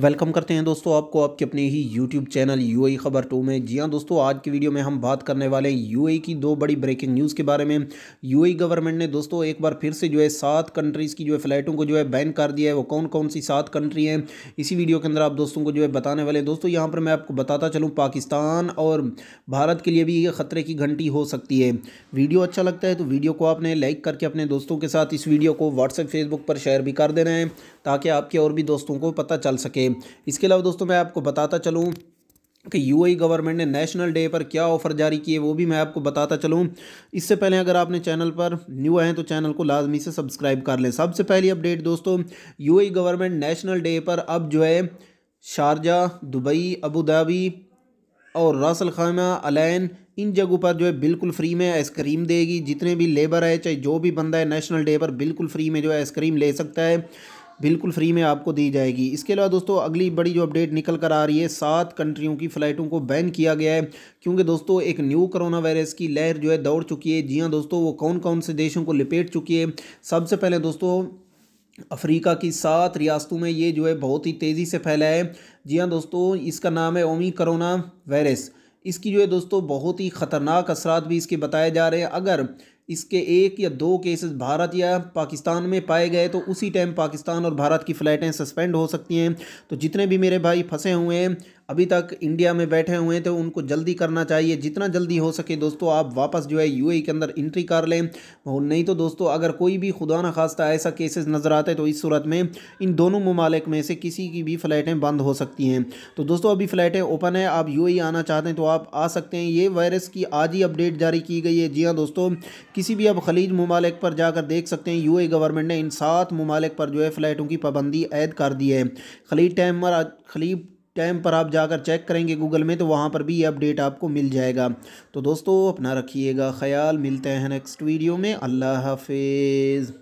welcome करते हैं दोस्तों आपको आपके अपने ही यूट्यूब चैनल यूएई e खबर टू में जी हाँ दोस्तों आज की वीडियो में हम बात करने वाले हैं यूएई e की दो बड़ी ब्रेकिंग न्यूज़ के बारे में यूएई गवर्नमेंट e ने दोस्तों एक बार फिर से जो है सात कंट्रीज़ की जो है फ़्लाइटों को जो है बैन कर दिया है वो कौन कौन सी सात कंट्री हैं इसी वीडियो के अंदर आप दोस्तों को जो है बताने वाले हैं दोस्तों यहाँ पर मैं आपको बताता चलूँ पाकिस्तान और भारत के लिए भी ये ख़तरे की घंटी हो सकती है वीडियो अच्छा लगता है तो वीडियो को आपने लाइक करके अपने दोस्तों के साथ इस वीडियो को व्हाट्सएप फेसबुक पर शेयर भी कर देना है ताकि आपके और भी दोस्तों को पता चल सके इसके अलावा दोस्तों मैं आपको बताता चलूँ कि आई e गवर्नमेंट ने नेशनल डे पर क्या ऑफ़र जारी किए वो भी मैं आपको बताता चलूँ इससे पहले अगर आपने चैनल पर न्यू आए हैं तो चैनल को लाजमी से सब्सक्राइब कर लें सबसे पहली अपडेट दोस्तों UAE e government national day पर अब जो है शारजा दुबई अबू धाबी और रसल खाना अलैन इन जगहों पर जो है बिल्कुल फ्री में आइसक्रीम देगी जितने भी लेबर है चाहे जो भी बंदा है नेशनल डे पर बिल्कुल फ्री में जो है आइसक्रीम ले सकता है बिल्कुल फ्री में आपको दी जाएगी इसके अलावा दोस्तों अगली बड़ी जो अपडेट निकल कर आ रही है सात कंट्रियों की फ़्लाइटों को बैन किया गया है क्योंकि दोस्तों एक न्यू करोना वायरस की लहर जो है दौड़ चुकी है जी हाँ दोस्तों वो कौन कौन से देशों को लपेट चुकी है सबसे पहले दोस्तों अफ्रीका की सात रियासतों में ये जो है बहुत ही तेज़ी से फैला है जी हाँ दोस्तों इसका नाम है ओमी करोना वायरस इसकी जो है दोस्तों बहुत ही ख़तरनाक असरात भी इसके बताए जा रहे हैं अगर इसके एक या दो केसेस भारत या पाकिस्तान में पाए गए तो उसी टाइम पाकिस्तान और भारत की फ़्लाइटें सस्पेंड हो सकती हैं तो जितने भी मेरे भाई फंसे हुए हैं अभी तक इंडिया में बैठे हुए हैं तो उनको जल्दी करना चाहिए जितना जल्दी हो सके दोस्तों आप वापस जो है यू e के अंदर इंट्री कर लें और नहीं तो दोस्तों अगर कोई भी खुदा न खास्ता ऐसा केसेस नज़र आता है तो इस सूरत में इन दोनों ममालिक में से किसी की भी फ़्लाइटें बंद हो सकती हैं तो दोस्तों अभी फ़्लाइटें ओपन है आप यू e आना चाहते हैं तो आप आ सकते हैं ये वायरस की आज ही अपडेट जारी की गई है जी हाँ दोस्तों किसी भी अब खलीज ममालिक पर जाकर देख सकते हैं यू गवर्नमेंट e ने इन सात ममालिक पर जो है फ़्लाइटों की पाबंदी ऐद कर दी है खलीज टाइमर खलीब टाइम पर आप जाकर चेक करेंगे गूगल में तो वहाँ पर भी ये अपडेट आपको मिल जाएगा तो दोस्तों अपना रखिएगा ख्याल मिलते हैं नेक्स्ट वीडियो में अल्लाह हाफिज़